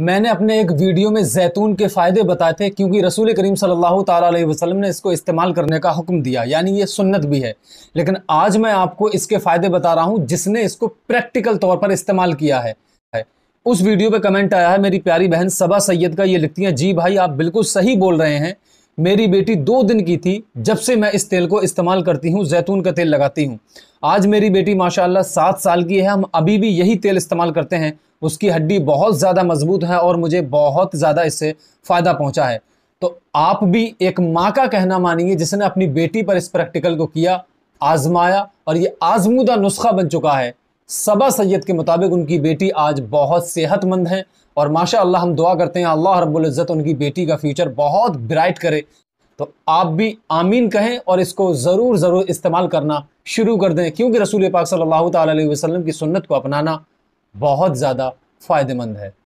मैंने अपने एक वीडियो में जैतून के फ़ायदे बताए थे क्योंकि रसूल करीम सल्लल्लाहु अलैहि वसल्लम ने इसको इस्तेमाल करने का हुक्म दिया यानी ये सुन्नत भी है लेकिन आज मैं आपको इसके फ़ायदे बता रहा हूँ जिसने इसको प्रैक्टिकल तौर पर इस्तेमाल किया है उस वीडियो पे कमेंट आया है मेरी प्यारी बहन सबा सैयद का ये लिखती हैं जी भाई आप बिल्कुल सही बोल रहे हैं मेरी बेटी दो दिन की थी जब से मैं इस तेल को इस्तेमाल करती हूँ जैतून का तेल लगाती हूँ आज मेरी बेटी माशाल्लाह सात साल की है हम अभी भी यही तेल इस्तेमाल करते हैं उसकी हड्डी बहुत ज़्यादा मजबूत है और मुझे बहुत ज़्यादा इससे फ़ायदा पहुँचा है तो आप भी एक माँ का कहना मानिए जिसने अपनी बेटी पर इस प्रैक्टिकल को किया आजमाया और ये आजमूदा नुस्खा बन चुका है सबा सैयद के मुताबिक उनकी बेटी आज बहुत सेहतमंद हैं और माशा अल्लाह हम दुआ करते हैं अल्लाह रबुल्ज़त उनकी बेटी का फ्यूचर बहुत ब्राइट करे तो आप भी आमीन कहें और इसको ज़रूर ज़रूर इस्तेमाल करना शुरू कर दें क्योंकि रसूल पाक सल्लल्लाहु अलैहि वसल्लम की सुन्नत को अपनाना बहुत ज़्यादा फ़ायदेमंद है